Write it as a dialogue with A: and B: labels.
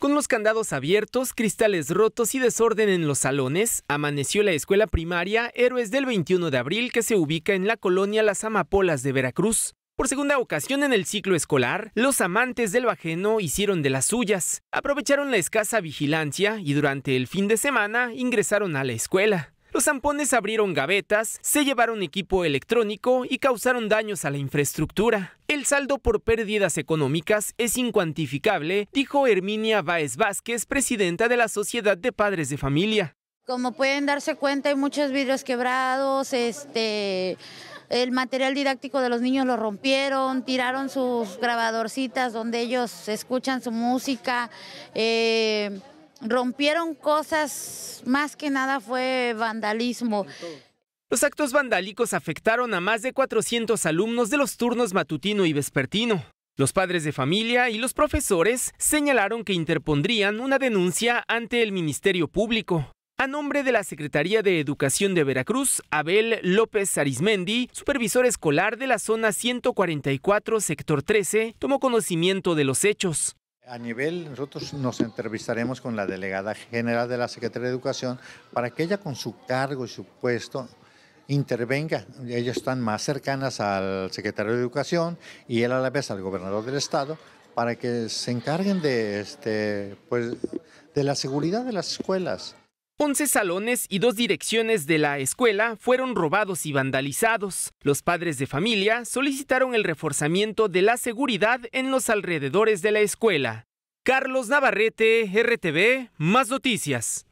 A: Con los candados abiertos, cristales rotos y desorden en los salones, amaneció la escuela primaria Héroes del 21 de abril que se ubica en la colonia Las Amapolas de Veracruz. Por segunda ocasión en el ciclo escolar, los amantes del bajeno hicieron de las suyas, aprovecharon la escasa vigilancia y durante el fin de semana ingresaron a la escuela. Los zampones abrieron gavetas, se llevaron equipo electrónico y causaron daños a la infraestructura. El saldo por pérdidas económicas es incuantificable, dijo Herminia Báez Vázquez, presidenta de la Sociedad de Padres de Familia.
B: Como pueden darse cuenta, hay muchos vidrios quebrados, este, el material didáctico de los niños lo rompieron, tiraron sus grabadorcitas donde ellos escuchan su música. Eh, rompieron cosas, más que nada fue vandalismo.
A: Los actos vandálicos afectaron a más de 400 alumnos de los turnos matutino y vespertino. Los padres de familia y los profesores señalaron que interpondrían una denuncia ante el Ministerio Público. A nombre de la Secretaría de Educación de Veracruz, Abel López Arismendi, supervisor escolar de la zona 144, sector 13, tomó conocimiento de los hechos. A
C: nivel, nosotros nos entrevistaremos con la delegada general de la Secretaría de Educación para que ella con su cargo y su puesto intervenga. Ellas están más cercanas al secretario de Educación y él a la vez al gobernador del estado para que se encarguen de, este, pues, de la seguridad de las escuelas.
A: 11 salones y dos direcciones de la escuela fueron robados y vandalizados. Los padres de familia solicitaron el reforzamiento de la seguridad en los alrededores de la escuela. Carlos Navarrete, RTV, más noticias.